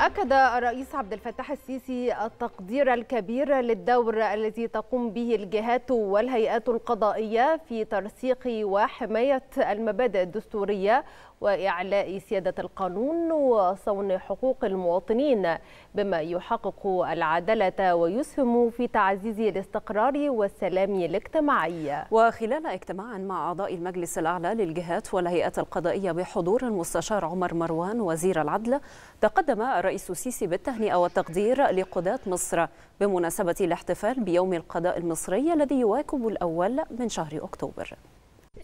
أكد الرئيس عبد الفتاح السيسي التقدير الكبير للدور الذي تقوم به الجهات والهيئات القضائية في ترسيخ وحماية المبادئ الدستورية وإعلاء سيادة القانون وصون حقوق المواطنين بما يحقق العدالة ويسهم في تعزيز الاستقرار والسلام الاجتماعي وخلال اجتماع مع أعضاء المجلس الأعلى للجهات والهيئات القضائية بحضور المستشار عمر مروان وزير العدل تقدم الرئيس الرئيس السيسي بالتهنئة والتقدير لقضاة مصر بمناسبة الاحتفال بيوم القضاء المصري الذي يواكب الأول من شهر أكتوبر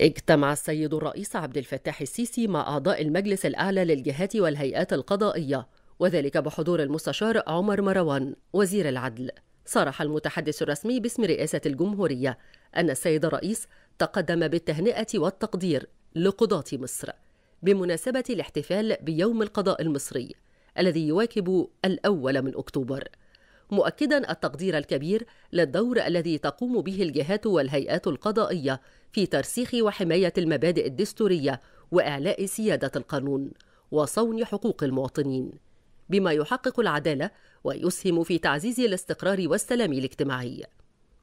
اجتمع السيد الرئيس عبد الفتاح السيسي مع أعضاء المجلس الأعلى للجهات والهيئات القضائية وذلك بحضور المستشار عمر مروان وزير العدل صرح المتحدث الرسمي باسم رئاسة الجمهورية أن السيد الرئيس تقدم بالتهنئة والتقدير لقضاة مصر بمناسبة الاحتفال بيوم القضاء المصري الذي يواكب الأول من أكتوبر مؤكدا التقدير الكبير للدور الذي تقوم به الجهات والهيئات القضائية في ترسيخ وحماية المبادئ الدستورية وإعلاء سيادة القانون وصون حقوق المواطنين بما يحقق العدالة ويسهم في تعزيز الاستقرار والسلام الاجتماعي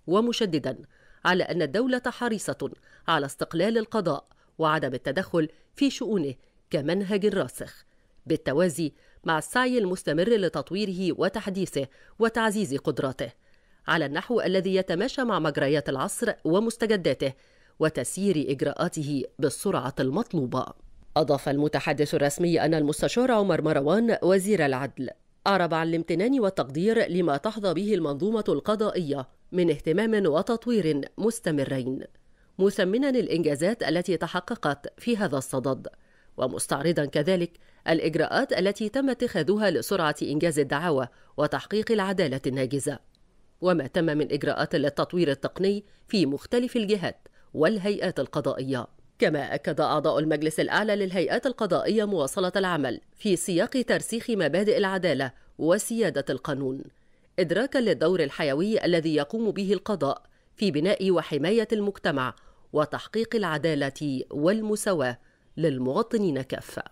ومشددا على أن الدولة حريصة على استقلال القضاء وعدم التدخل في شؤونه كمنهج راسخ بالتوازي مع السعي المستمر لتطويره وتحديثه وتعزيز قدراته على النحو الذي يتماشى مع مجريات العصر ومستجداته وتسيير اجراءاته بالسرعه المطلوبه اضاف المتحدث الرسمي ان المستشار عمر مروان وزير العدل أعرب عن الامتنان والتقدير لما تحظى به المنظومة القضائية من اهتمام وتطوير مستمرين مثمنا الإنجازات التي تحققت في هذا الصدد ومستعرضا كذلك الإجراءات التي تم اتخاذها لسرعة إنجاز الدعاوى وتحقيق العدالة الناجزة وما تم من إجراءات للتطوير التقني في مختلف الجهات والهيئات القضائية كما أكد أعضاء المجلس الأعلى للهيئات القضائية مواصلة العمل في سياق ترسيخ مبادئ العدالة وسيادة القانون إدراكا للدور الحيوي الذي يقوم به القضاء في بناء وحماية المجتمع وتحقيق العدالة والمساواة للمواطنين كافه